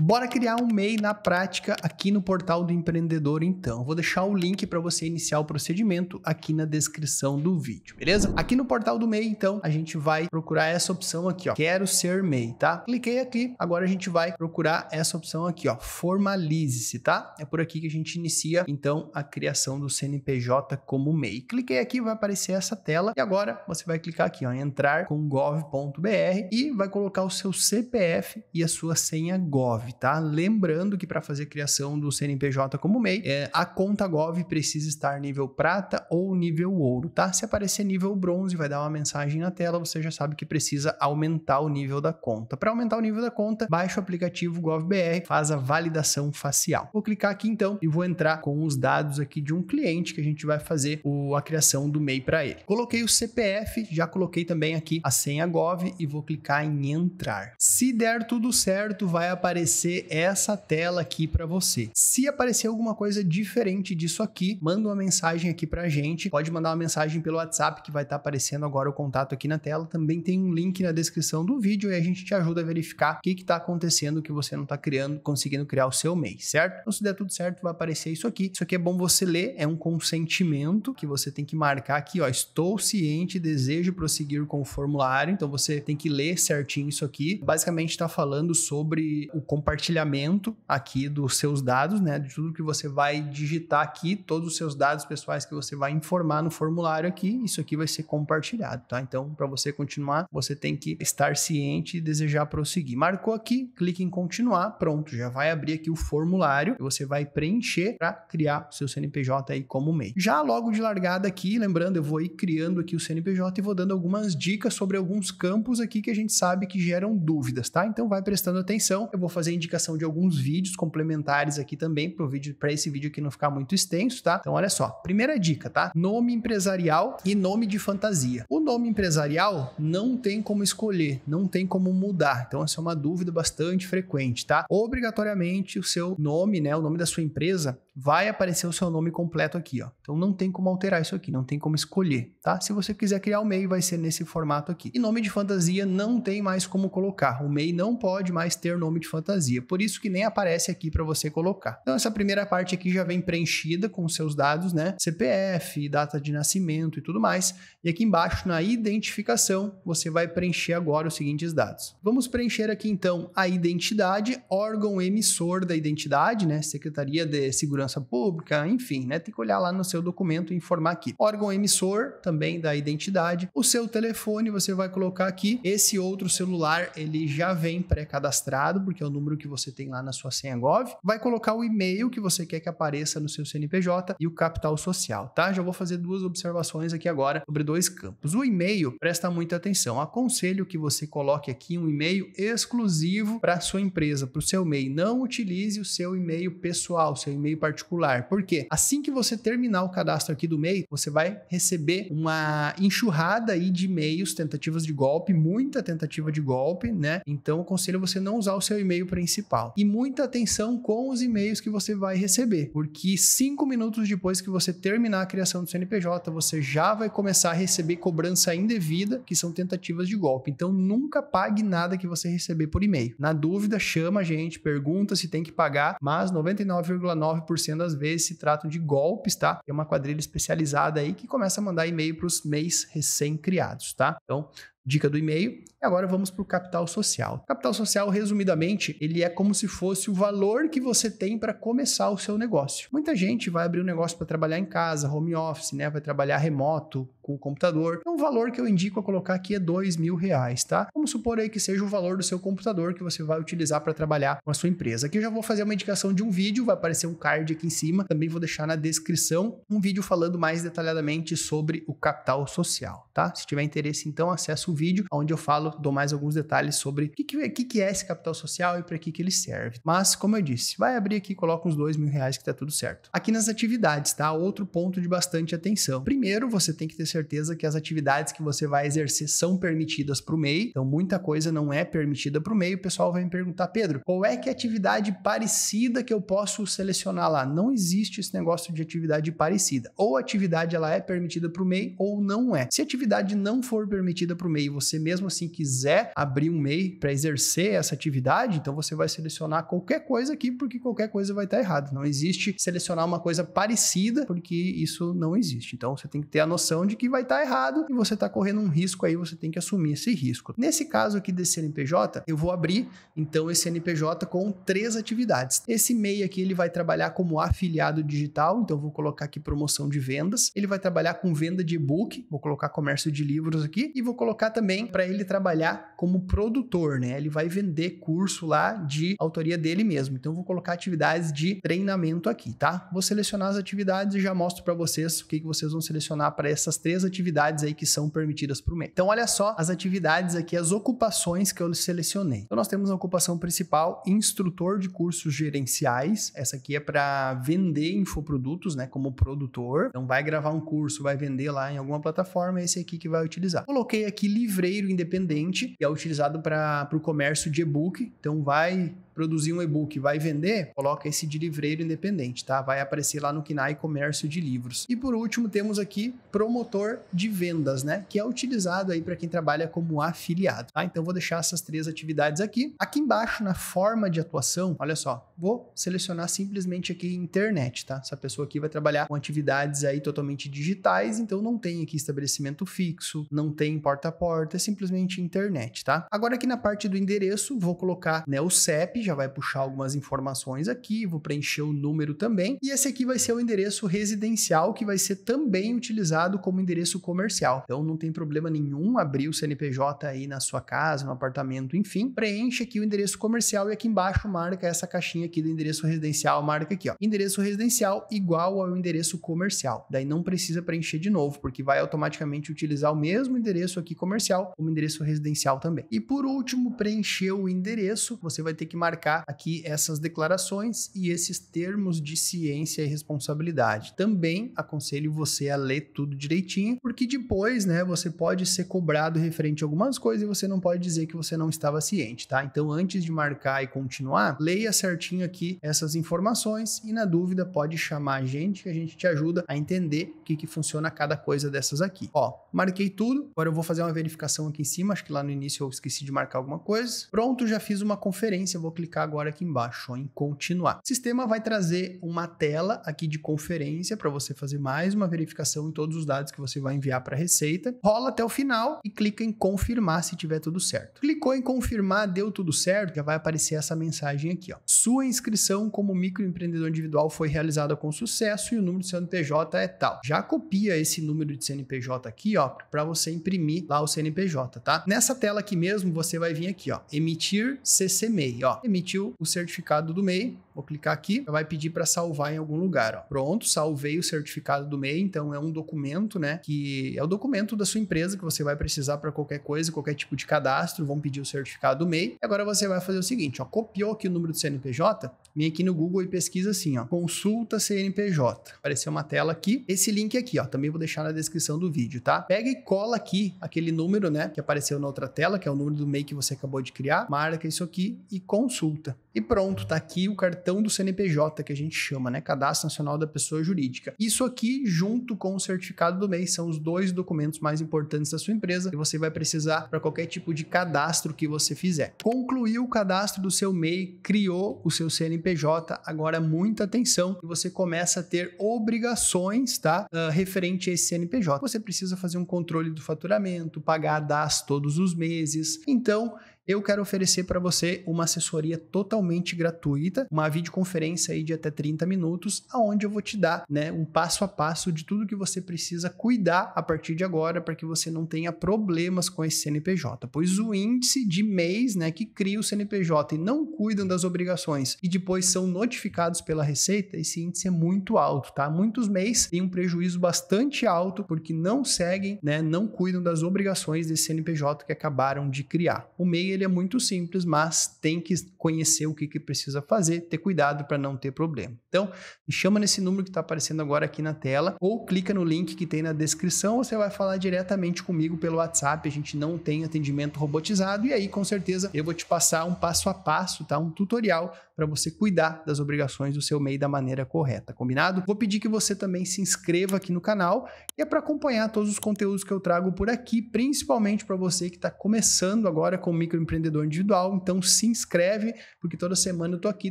Bora criar um MEI na prática aqui no portal do empreendedor, então. Vou deixar o link para você iniciar o procedimento aqui na descrição do vídeo, beleza? Aqui no portal do MEI, então, a gente vai procurar essa opção aqui, ó. Quero ser MEI, tá? Cliquei aqui, agora a gente vai procurar essa opção aqui, ó. Formalize-se, tá? É por aqui que a gente inicia, então, a criação do CNPJ como MEI. Cliquei aqui, vai aparecer essa tela e agora você vai clicar aqui, ó, em entrar com gov.br e vai colocar o seu CPF e a sua senha gov tá? Lembrando que para fazer criação do CNPJ como MEI, é, a GoV precisa estar nível prata ou nível ouro, tá? Se aparecer nível bronze, vai dar uma mensagem na tela, você já sabe que precisa aumentar o nível da conta. Para aumentar o nível da conta, baixa o aplicativo GovBR, faz a validação facial. Vou clicar aqui então e vou entrar com os dados aqui de um cliente que a gente vai fazer o, a criação do MEI para ele. Coloquei o CPF, já coloquei também aqui a senha Gov e vou clicar em entrar. Se der tudo certo, vai aparecer aparecer essa tela aqui para você. Se aparecer alguma coisa diferente disso aqui, manda uma mensagem aqui para a gente. Pode mandar uma mensagem pelo WhatsApp que vai estar tá aparecendo agora o contato aqui na tela. Também tem um link na descrição do vídeo e a gente te ajuda a verificar o que está acontecendo que você não está criando, conseguindo criar o seu MEI, certo? Então, se der tudo certo, vai aparecer isso aqui. Isso aqui é bom você ler, é um consentimento que você tem que marcar aqui, ó. Estou ciente, desejo prosseguir com o formulário. Então você tem que ler certinho isso aqui. Basicamente está falando sobre o comportamento compartilhamento aqui dos seus dados, né? De tudo que você vai digitar aqui, todos os seus dados pessoais que você vai informar no formulário aqui, isso aqui vai ser compartilhado, tá? Então, para você continuar, você tem que estar ciente e desejar prosseguir. Marcou aqui, clique em continuar, pronto, já vai abrir aqui o formulário que você vai preencher para criar o seu CNPJ aí como MEI. Já logo de largada aqui, lembrando, eu vou ir criando aqui o CNPJ e vou dando algumas dicas sobre alguns campos aqui que a gente sabe que geram dúvidas, tá? Então, vai prestando atenção. Eu vou fazer indicação de alguns vídeos complementares aqui também para vídeo, para esse vídeo aqui não ficar muito extenso, tá? Então olha só, primeira dica, tá? Nome empresarial e nome de fantasia. O nome empresarial não tem como escolher, não tem como mudar. Então essa é uma dúvida bastante frequente, tá? Obrigatoriamente o seu nome, né, o nome da sua empresa vai aparecer o seu nome completo aqui, ó. Então não tem como alterar isso aqui, não tem como escolher, tá? Se você quiser criar o MEI, vai ser nesse formato aqui. E nome de fantasia não tem mais como colocar. O MEI não pode mais ter nome de fantasia fantasia. Por isso que nem aparece aqui para você colocar. Então essa primeira parte aqui já vem preenchida com seus dados, né? CPF, data de nascimento e tudo mais. E aqui embaixo na identificação, você vai preencher agora os seguintes dados. Vamos preencher aqui então a identidade, órgão emissor da identidade, né? Secretaria de Segurança Pública, enfim, né? Tem que olhar lá no seu documento e informar aqui. Órgão emissor também da identidade, o seu telefone você vai colocar aqui. Esse outro celular, ele já vem pré-cadastrado porque é o número número que você tem lá na sua senha Gov, vai colocar o e-mail que você quer que apareça no seu CNPJ e o capital social, tá? Já vou fazer duas observações aqui agora sobre dois campos. O e-mail, presta muita atenção. Aconselho que você coloque aqui um e-mail exclusivo para sua empresa, para o seu MEI. Não utilize o seu e-mail pessoal, seu e-mail particular. porque Assim que você terminar o cadastro aqui do MEI, você vai receber uma enxurrada aí de e-mails, tentativas de golpe, muita tentativa de golpe, né? Então aconselho você não usar o seu e-mail para principal. E muita atenção com os e-mails que você vai receber, porque cinco minutos depois que você terminar a criação do CNPJ, você já vai começar a receber cobrança indevida, que são tentativas de golpe. Então nunca pague nada que você receber por e-mail. Na dúvida, chama a gente, pergunta se tem que pagar, mas 99,9% das vezes se tratam de golpes, tá? É uma quadrilha especializada aí que começa a mandar e-mail para os MEIs recém-criados, tá? Então, dica do e-mail. E agora vamos para o capital social. Capital social, resumidamente, ele é como se fosse o valor que você tem para começar o seu negócio. Muita gente vai abrir um negócio para trabalhar em casa, home office, né? Vai trabalhar remoto com o computador. Então, o valor que eu indico a colocar aqui é dois mil reais, tá? Vamos supor aí que seja o valor do seu computador que você vai utilizar para trabalhar com a sua empresa. Aqui eu já vou fazer uma indicação de um vídeo, vai aparecer um card aqui em cima. Também vou deixar na descrição um vídeo falando mais detalhadamente sobre o capital social, tá? Se tiver interesse, então acessa o um vídeo onde eu falo, dou mais alguns detalhes sobre o que, que, que, é esse capital social e para que, que ele serve. Mas, como eu disse, vai abrir aqui, coloca uns dois mil reais que tá tudo certo. Aqui nas atividades, tá? Outro ponto de bastante atenção. Primeiro, você tem que ter certeza que as atividades que você vai exercer são permitidas para o MEI, então muita coisa não é permitida para o MEI. O pessoal vai me perguntar, Pedro, qual é que é atividade parecida que eu posso selecionar lá? Não existe esse negócio de atividade parecida. Ou a atividade ela é permitida para o MEI ou não é. Se a atividade não for permitida para o MEI, MEI, você mesmo assim quiser abrir um MEI para exercer essa atividade, então você vai selecionar qualquer coisa aqui, porque qualquer coisa vai estar tá errada. Não existe selecionar uma coisa parecida, porque isso não existe. Então você tem que ter a noção de que vai estar tá errado e você está correndo um risco aí, você tem que assumir esse risco. Nesse caso aqui desse CNPJ, eu vou abrir então esse CNPJ com três atividades. Esse MEI aqui ele vai trabalhar como afiliado digital, então vou colocar aqui promoção de vendas. Ele vai trabalhar com venda de e-book, vou colocar comércio de livros aqui e vou colocar também para uhum. ele trabalhar como produtor, né? Ele vai vender curso lá de autoria dele mesmo. Então vou colocar atividades de treinamento aqui, tá? Vou selecionar as atividades e já mostro para vocês o que, que vocês vão selecionar para essas três atividades aí que são permitidas por mês. Então olha só as atividades aqui, as ocupações que eu selecionei. Então nós temos a ocupação principal, instrutor de cursos gerenciais. Essa aqui é para vender infoprodutos, né? Como produtor. Então vai gravar um curso, vai vender lá em alguma plataforma, é esse aqui que vai utilizar. Coloquei aqui livreiro independente e é utilizado para o comércio de e-book. Então vai produzir um e-book e vai vender, coloca esse de livreiro independente, tá? Vai aparecer lá no Kinai Comércio de Livros. E por último, temos aqui promotor de vendas, né? Que é utilizado aí para quem trabalha como afiliado, tá? Então vou deixar essas três atividades aqui. Aqui embaixo, na forma de atuação, olha só, vou selecionar simplesmente aqui internet, tá? Essa pessoa aqui vai trabalhar com atividades aí totalmente digitais, então não tem aqui estabelecimento fixo, não tem porta a porta, é simplesmente internet, tá? Agora aqui na parte do endereço, vou colocar né, o CEP, já vai puxar algumas informações aqui, vou preencher o número também. E esse aqui vai ser o endereço residencial que vai ser também utilizado como endereço comercial. Então não tem problema nenhum abrir o CNPJ aí na sua casa, no apartamento, enfim. Preenche aqui o endereço comercial e aqui embaixo marca essa caixinha aqui do endereço residencial, marca aqui, ó. Endereço residencial igual ao endereço comercial. Daí não precisa preencher de novo, porque vai automaticamente utilizar o mesmo endereço aqui comercial como endereço residencial também. E por último, preencher o endereço, você vai ter que marcar marcar aqui essas declarações e esses termos de ciência e responsabilidade. Também aconselho você a ler tudo direitinho, porque depois, né, você pode ser cobrado referente a algumas coisas e você não pode dizer que você não estava ciente, tá? Então, antes de marcar e continuar, leia certinho aqui essas informações e na dúvida pode chamar a gente que a gente te ajuda a entender o que que funciona cada coisa dessas aqui. Ó, marquei tudo. Agora eu vou fazer uma verificação aqui em cima, acho que lá no início eu esqueci de marcar alguma coisa. Pronto, já fiz uma conferência, vou clicar clicar agora aqui embaixo ó, em continuar. O sistema vai trazer uma tela aqui de conferência para você fazer mais uma verificação em todos os dados que você vai enviar para a Receita. Rola até o final e clica em confirmar se tiver tudo certo. Clicou em confirmar, deu tudo certo, já vai aparecer essa mensagem aqui. Ó. Sua inscrição como microempreendedor individual foi realizada com sucesso e o número do CNPJ é tal. Já copia esse número de CNPJ aqui, ó, para você imprimir lá o CNPJ, tá? Nessa tela aqui mesmo, você vai vir aqui, ó, emitir CCMEI, ó emitiu o certificado do MEI Vou clicar aqui, vai pedir para salvar em algum lugar. Ó. Pronto, salvei o certificado do MEI, então é um documento, né? Que é o documento da sua empresa que você vai precisar para qualquer coisa, qualquer tipo de cadastro, vão pedir o certificado do MEI. Agora você vai fazer o seguinte, ó, copiou aqui o número do CNPJ, vem aqui no Google e pesquisa assim, ó, consulta CNPJ. Apareceu uma tela aqui. Esse link aqui, ó, também vou deixar na descrição do vídeo, tá? Pega e cola aqui aquele número, né, que apareceu na outra tela, que é o número do MEI que você acabou de criar, marca isso aqui e consulta. E pronto, tá aqui o cartão do CNPJ que a gente chama, né? Cadastro Nacional da Pessoa Jurídica. Isso aqui, junto com o certificado do MEI são os dois documentos mais importantes da sua empresa que você vai precisar para qualquer tipo de cadastro que você fizer. Concluiu o cadastro do seu MEI, criou o seu CNPJ, agora é muita atenção, você começa a ter obrigações, tá? Uh, referente a esse CNPJ. Você precisa fazer um controle do faturamento, pagar a DAS todos os meses. Então, eu quero oferecer para você uma assessoria totalmente gratuita, uma videoconferência aí de até 30 minutos, aonde eu vou te dar, né, um passo a passo de tudo que você precisa cuidar a partir de agora para que você não tenha problemas com esse CNPJ, pois o índice de mês, né, que cria o CNPJ e não cuidam das obrigações e depois são notificados pela Receita, esse índice é muito alto, tá? Muitos mês têm um prejuízo bastante alto porque não seguem, né, não cuidam das obrigações desse CNPJ que acabaram de criar. O MEI ele é muito simples, mas tem que conhecer o que, que precisa fazer, ter cuidado para não ter problema. Então, me chama nesse número que está aparecendo agora aqui na tela, ou clica no link que tem na descrição, você vai falar diretamente comigo pelo WhatsApp. A gente não tem atendimento robotizado, e aí com certeza eu vou te passar um passo a passo, tá? Um tutorial para você cuidar das obrigações do seu MEI da maneira correta, combinado? Vou pedir que você também se inscreva aqui no canal, e é para acompanhar todos os conteúdos que eu trago por aqui, principalmente para você que está começando agora com micro empreendedor individual. Então se inscreve, porque toda semana eu estou aqui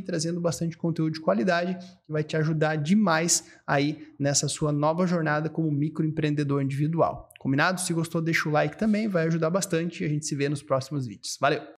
trazendo bastante conteúdo de qualidade que vai te ajudar demais aí nessa sua nova jornada como microempreendedor individual. Combinado? Se gostou, deixa o like também, vai ajudar bastante. e A gente se vê nos próximos vídeos. Valeu!